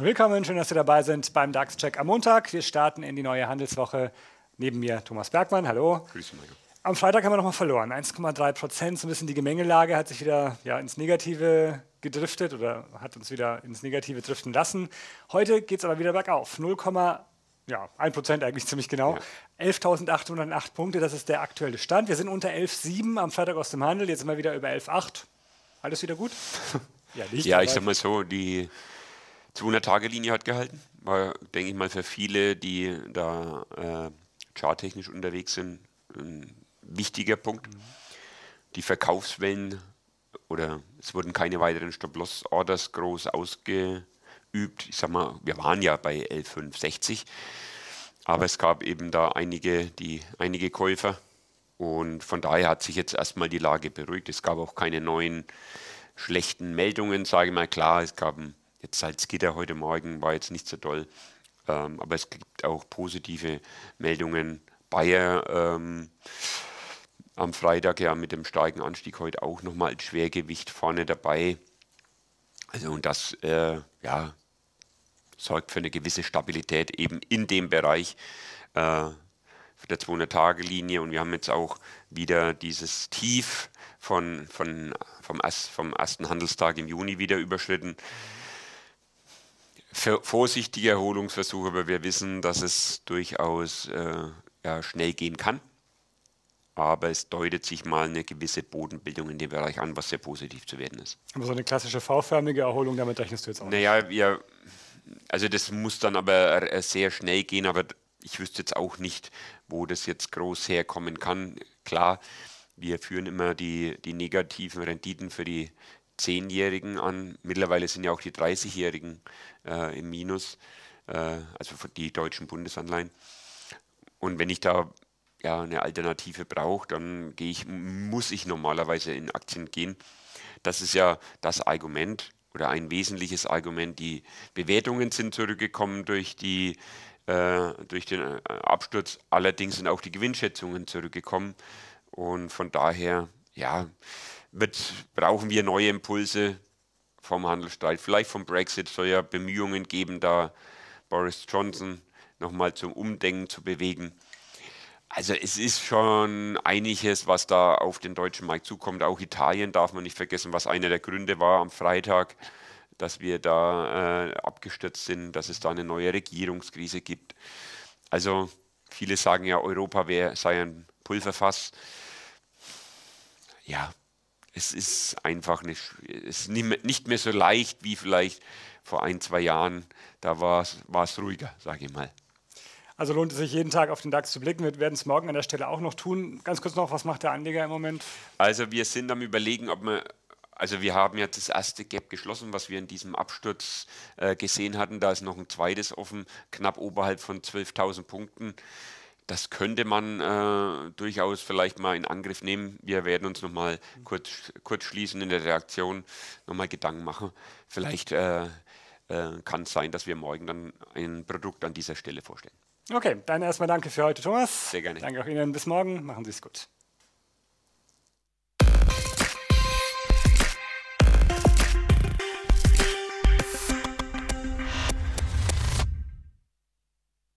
Willkommen, schön, dass Sie dabei sind beim DAX-Check am Montag. Wir starten in die neue Handelswoche. Neben mir Thomas Bergmann, hallo. Grüße, Michael. Am Freitag haben wir nochmal verloren, 1,3 Prozent. So ein bisschen die Gemengelage hat sich wieder ja, ins Negative gedriftet oder hat uns wieder ins Negative driften lassen. Heute geht es aber wieder bergauf, 0, ja, 1 Prozent eigentlich ziemlich genau. Ja. 11.808 Punkte, das ist der aktuelle Stand. Wir sind unter 11,7 am Freitag aus dem Handel, jetzt sind wir wieder über 11,8. Alles wieder gut? ja, nicht. Ja, ich sag mal so, die 200-Tage-Linie hat gehalten. War, denke ich mal, für viele, die da äh, charttechnisch unterwegs sind, ein wichtiger Punkt. Mhm. Die Verkaufswellen oder es wurden keine weiteren Stop-Loss-Orders groß ausgeübt. Ich sag mal, wir waren ja bei L560, aber es gab eben da einige, die, einige Käufer. Und von daher hat sich jetzt erstmal die Lage beruhigt. Es gab auch keine neuen schlechten Meldungen, sage ich mal. Klar, es gab ein Jetzt Salzgitter heute Morgen war jetzt nicht so toll, ähm, aber es gibt auch positive Meldungen. Bayer ähm, am Freitag ja mit dem starken Anstieg heute auch nochmal als Schwergewicht vorne dabei. Also und das äh, ja, sorgt für eine gewisse Stabilität eben in dem Bereich äh, der 200-Tage-Linie und wir haben jetzt auch wieder dieses Tief von, von, vom, vom ersten Handelstag im Juni wieder überschritten vorsichtige Erholungsversuche, aber wir wissen, dass es durchaus äh, ja, schnell gehen kann. Aber es deutet sich mal eine gewisse Bodenbildung in dem Bereich an, was sehr positiv zu werden ist. Aber so eine klassische V-förmige Erholung, damit rechnest du jetzt auch naja, nicht? Naja, also das muss dann aber äh, sehr schnell gehen, aber ich wüsste jetzt auch nicht, wo das jetzt groß herkommen kann. Klar, wir führen immer die, die negativen Renditen für die Zehnjährigen an. Mittlerweile sind ja auch die 30-Jährigen äh, im Minus, äh, also die deutschen Bundesanleihen. Und wenn ich da ja, eine Alternative brauche, dann gehe ich, muss ich normalerweise in Aktien gehen. Das ist ja das Argument oder ein wesentliches Argument. Die Bewertungen sind zurückgekommen durch die äh, durch den äh, Absturz. Allerdings sind auch die Gewinnschätzungen zurückgekommen. Und von daher, ja, wird, brauchen wir neue Impulse vom Handelsstreit, vielleicht vom Brexit soll ja Bemühungen geben, da Boris Johnson nochmal zum Umdenken zu bewegen. Also es ist schon einiges, was da auf den deutschen Markt zukommt. Auch Italien darf man nicht vergessen, was einer der Gründe war am Freitag, dass wir da äh, abgestürzt sind, dass es da eine neue Regierungskrise gibt. Also viele sagen ja, Europa wär, sei ein Pulverfass. Ja, es ist einfach nicht, es nicht mehr so leicht wie vielleicht vor ein, zwei Jahren. Da war es ruhiger, sage ich mal. Also lohnt es sich jeden Tag auf den DAX zu blicken. Wir werden es morgen an der Stelle auch noch tun. Ganz kurz noch, was macht der Anleger im Moment? Also wir sind am Überlegen, ob wir also wir haben jetzt das erste Gap geschlossen, was wir in diesem Absturz äh, gesehen hatten. Da ist noch ein zweites offen, knapp oberhalb von 12.000 Punkten das könnte man äh, durchaus vielleicht mal in Angriff nehmen. Wir werden uns nochmal mhm. kurz, kurz schließen in der Reaktion, nochmal Gedanken machen. Vielleicht äh, äh, kann es sein, dass wir morgen dann ein Produkt an dieser Stelle vorstellen. Okay, dann erstmal danke für heute, Thomas. Sehr gerne. Danke auch Ihnen. Bis morgen. Machen Sie es gut.